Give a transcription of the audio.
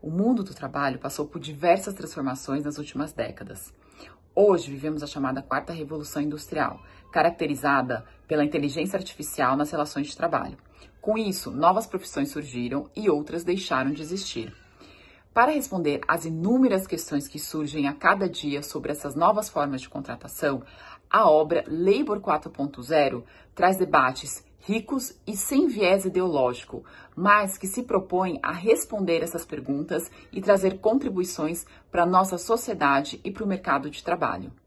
O mundo do trabalho passou por diversas transformações nas últimas décadas. Hoje vivemos a chamada quarta revolução industrial, caracterizada pela inteligência artificial nas relações de trabalho. Com isso, novas profissões surgiram e outras deixaram de existir. Para responder às inúmeras questões que surgem a cada dia sobre essas novas formas de contratação, a obra Labor 4.0 traz debates ricos e sem viés ideológico, mas que se propõem a responder essas perguntas e trazer contribuições para a nossa sociedade e para o mercado de trabalho.